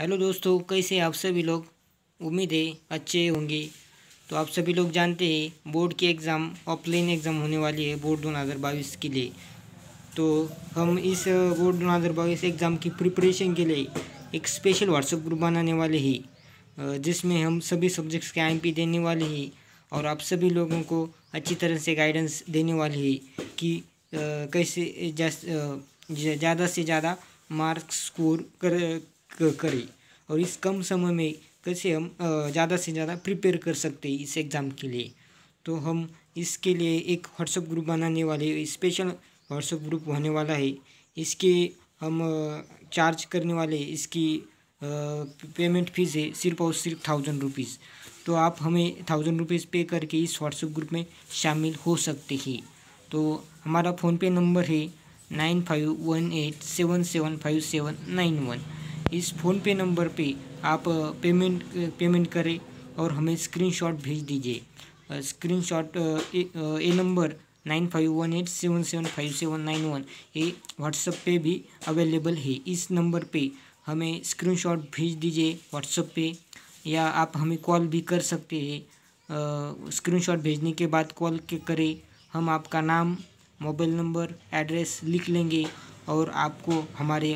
hello दोस्तों कैसे आप सभी लोग उम्मीद है अच्छे होंगे तो आप सभी लोग जानते हैं बोर्ड के एग्ज़ाम ऑफलाइन एग्ज़ाम होने वाली है बोर्ड बाईस के लिए तो हम इस बोर्ड बाईस एग्ज़ाम की प्रिपरेशन के लिए एक स्पेशल व्हाट्सएप ग्रुप बनाने वाले हैं जिसमें हम सभी सब्जेक्ट्स के आई देने वाले हैं और आप सभी लोगों को अच्छी तरह से गाइडेंस देने वाले हैं कि कैसे ज़्यादा से ज़्यादा मार्क्स स्कोर कर करें और इस कम समय में कैसे हम ज़्यादा से ज़्यादा प्रिपेयर कर सकते हैं इस एग्ज़ाम के लिए तो हम इसके लिए एक व्हाट्सअप ग्रुप बनाने वाले स्पेशल व्हाट्सअप ग्रुप होने वाला है इसके हम चार्ज करने वाले इसकी पेमेंट फ़ीस है सिर्फ और सिर्फ थाउजेंड रुपीज़ तो आप हमें थाउजेंड रुपीज़ पे करके इस व्हाट्सएप ग्रुप में शामिल हो सकते हैं तो हमारा फ़ोनपे नंबर है nine five one eight seven seven five seven nine one इस फ़ोनपे नंबर पे आप पेमेंट पेमेंट करें और हमें स्क्रीनशॉट भेज दीजिए स्क्रीनशॉट ए number nine five one eight seven seven five seven nine one ये व्हाट्सएप पे भी अवेलेबल है इस नंबर पे हमें स्क्रीनशॉट भेज दीजिए व्हाट्सएप पे या आप हमें कॉल भी कर सकते हैं स्क्रीनशॉट भेजने के बाद कॉल करें हम आपका नाम मोबाइल नंबर एड्रेस लिख लेंगे और आपको हमारे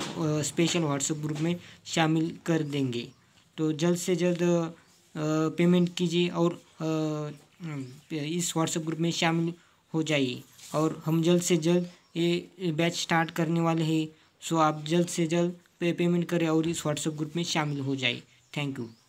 स्पेशल व्हाट्सएप ग्रुप में शामिल कर देंगे तो जल्द से जल्द पेमेंट कीजिए और इस व्हाट्सएप ग्रुप में शामिल हो जाइए और हम जल्द से जल्द ये बैच स्टार्ट करने वाले हैं सो आप जल्द से जल्द पेमेंट करें और इस व्हाट्सएप ग्रुप में शामिल हो जाए थैंक यू